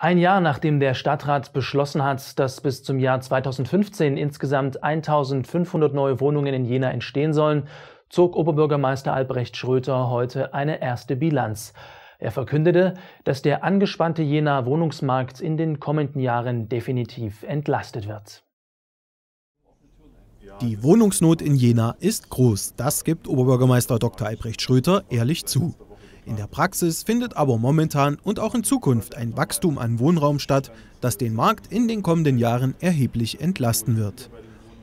Ein Jahr nachdem der Stadtrat beschlossen hat, dass bis zum Jahr 2015 insgesamt 1500 neue Wohnungen in Jena entstehen sollen, zog Oberbürgermeister Albrecht Schröter heute eine erste Bilanz. Er verkündete, dass der angespannte Jena Wohnungsmarkt in den kommenden Jahren definitiv entlastet wird. Die Wohnungsnot in Jena ist groß. Das gibt Oberbürgermeister Dr. Albrecht Schröter ehrlich zu. In der Praxis findet aber momentan und auch in Zukunft ein Wachstum an Wohnraum statt, das den Markt in den kommenden Jahren erheblich entlasten wird.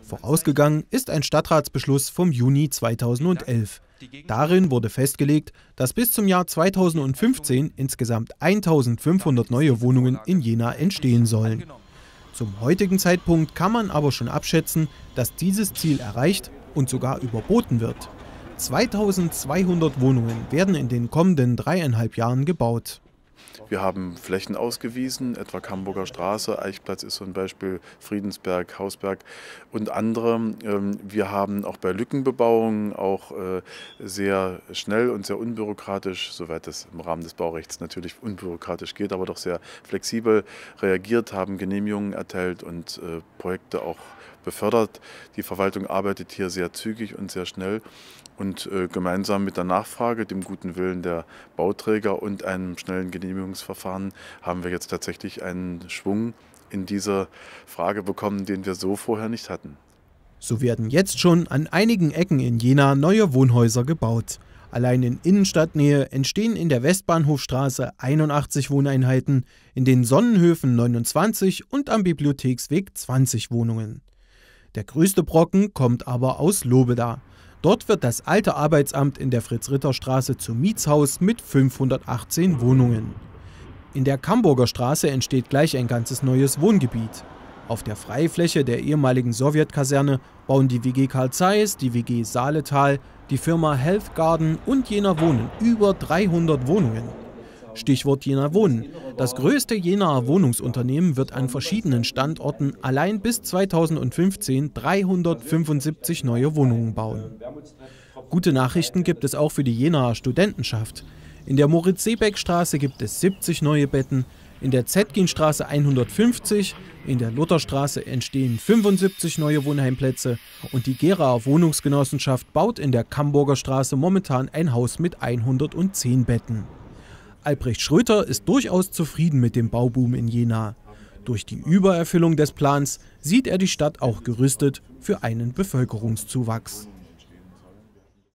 Vorausgegangen ist ein Stadtratsbeschluss vom Juni 2011. Darin wurde festgelegt, dass bis zum Jahr 2015 insgesamt 1500 neue Wohnungen in Jena entstehen sollen. Zum heutigen Zeitpunkt kann man aber schon abschätzen, dass dieses Ziel erreicht und sogar überboten wird. 2200 Wohnungen werden in den kommenden dreieinhalb Jahren gebaut. Wir haben Flächen ausgewiesen, etwa Hamburger Straße, Eichplatz ist so ein Beispiel, Friedensberg, Hausberg und andere. Ähm, wir haben auch bei Lückenbebauungen auch äh, sehr schnell und sehr unbürokratisch, soweit das im Rahmen des Baurechts natürlich unbürokratisch geht, aber doch sehr flexibel reagiert, haben Genehmigungen erteilt und äh, Projekte auch befördert. Die Verwaltung arbeitet hier sehr zügig und sehr schnell und äh, gemeinsam mit der Nachfrage, dem guten Willen der Bauträger und einem schnellen Genehmigungsverfahren haben wir jetzt tatsächlich einen Schwung in diese Frage bekommen, den wir so vorher nicht hatten. So werden jetzt schon an einigen Ecken in Jena neue Wohnhäuser gebaut. Allein in Innenstadtnähe entstehen in der Westbahnhofstraße 81 Wohneinheiten, in den Sonnenhöfen 29 und am Bibliotheksweg 20 Wohnungen. Der größte Brocken kommt aber aus Lobeda. Dort wird das alte Arbeitsamt in der Fritz-Ritter-Straße zum Mietshaus mit 518 Wohnungen. In der Kamburger Straße entsteht gleich ein ganzes neues Wohngebiet. Auf der Freifläche der ehemaligen Sowjetkaserne bauen die WG Karl Zeiss, die WG Saaletal, die Firma Health Garden und jener Wohnen über 300 Wohnungen. Stichwort Jena Wohnen. Das größte Jenaer Wohnungsunternehmen wird an verschiedenen Standorten allein bis 2015 375 neue Wohnungen bauen. Gute Nachrichten gibt es auch für die Jenaer Studentenschaft. In der Moritz-Seebeck-Straße gibt es 70 neue Betten, in der Zetkin-Straße 150, in der Lutherstraße entstehen 75 neue Wohnheimplätze und die Geraer Wohnungsgenossenschaft baut in der Kamburger Straße momentan ein Haus mit 110 Betten. Albrecht Schröter ist durchaus zufrieden mit dem Bauboom in Jena. Durch die Übererfüllung des Plans sieht er die Stadt auch gerüstet für einen Bevölkerungszuwachs.